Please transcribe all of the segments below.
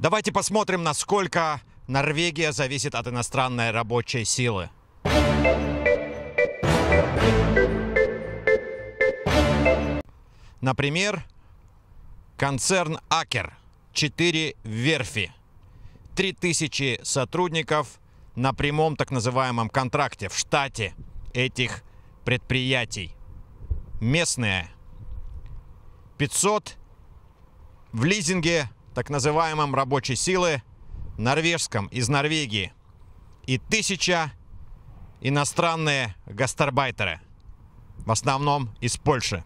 Давайте посмотрим, насколько Норвегия зависит от иностранной рабочей силы. Например, концерн Акер, четыре верфи, три тысячи сотрудников на прямом так называемом контракте в штате этих предприятий. Местные 500 в лизинге так называемом рабочей силы норвежском из Норвегии и тысяча иностранные гастарбайтеры, в основном из Польши.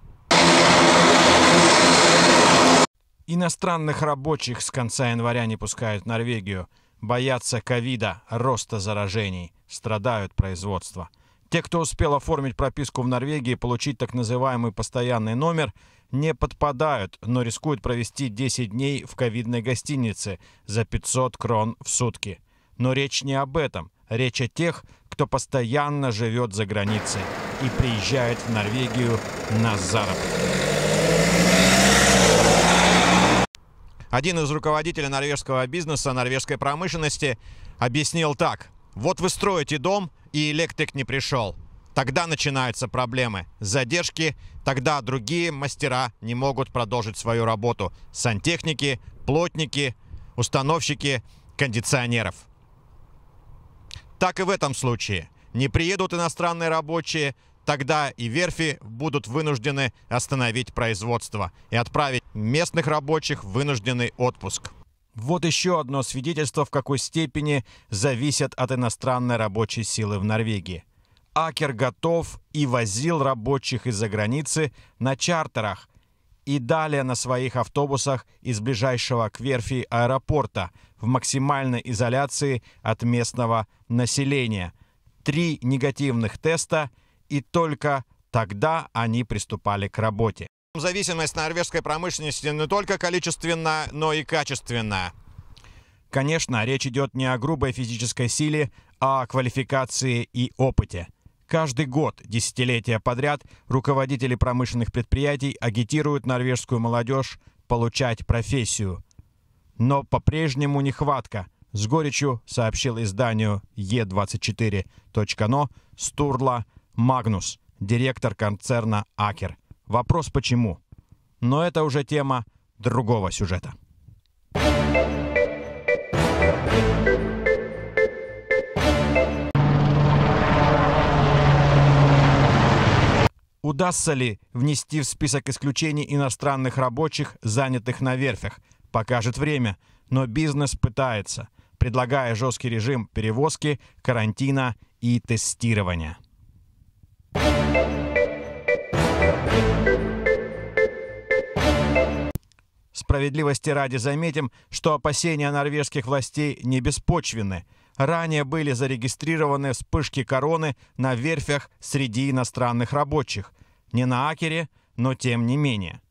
Иностранных рабочих с конца января не пускают в Норвегию. Боятся ковида, роста заражений. Страдают производства. Те, кто успел оформить прописку в Норвегии и получить так называемый постоянный номер, не подпадают, но рискуют провести 10 дней в ковидной гостинице за 500 крон в сутки. Но речь не об этом. Речь о тех, кто постоянно живет за границей и приезжает в Норвегию на заработок. Один из руководителей норвежского бизнеса, норвежской промышленности объяснил так. Вот вы строите дом, и электрик не пришел. Тогда начинаются проблемы, задержки, тогда другие мастера не могут продолжить свою работу. Сантехники, плотники, установщики кондиционеров. Так и в этом случае. Не приедут иностранные рабочие, тогда и верфи будут вынуждены остановить производство и отправить местных рабочих в вынужденный отпуск. Вот еще одно свидетельство, в какой степени зависят от иностранной рабочей силы в Норвегии. Акер готов и возил рабочих из-за границы на чартерах и далее на своих автобусах из ближайшего к верфи аэропорта в максимальной изоляции от местного населения. Три негативных теста, и только тогда они приступали к работе. Зависимость норвежской промышленности не только количественно, но и качественно. Конечно, речь идет не о грубой физической силе, а о квалификации и опыте. Каждый год, десятилетия подряд, руководители промышленных предприятий агитируют норвежскую молодежь получать профессию. Но по-прежнему нехватка, с горечью сообщил изданию e24.no Стурла Магнус, директор концерна «Акер». Вопрос почему. Но это уже тема другого сюжета. Удастся ли внести в список исключений иностранных рабочих, занятых на верфях? Покажет время, но бизнес пытается, предлагая жесткий режим перевозки, карантина и тестирования. Справедливости ради заметим, что опасения норвежских властей не беспочвены. Ранее были зарегистрированы вспышки короны на верфях среди иностранных рабочих. Не на Акере, но тем не менее.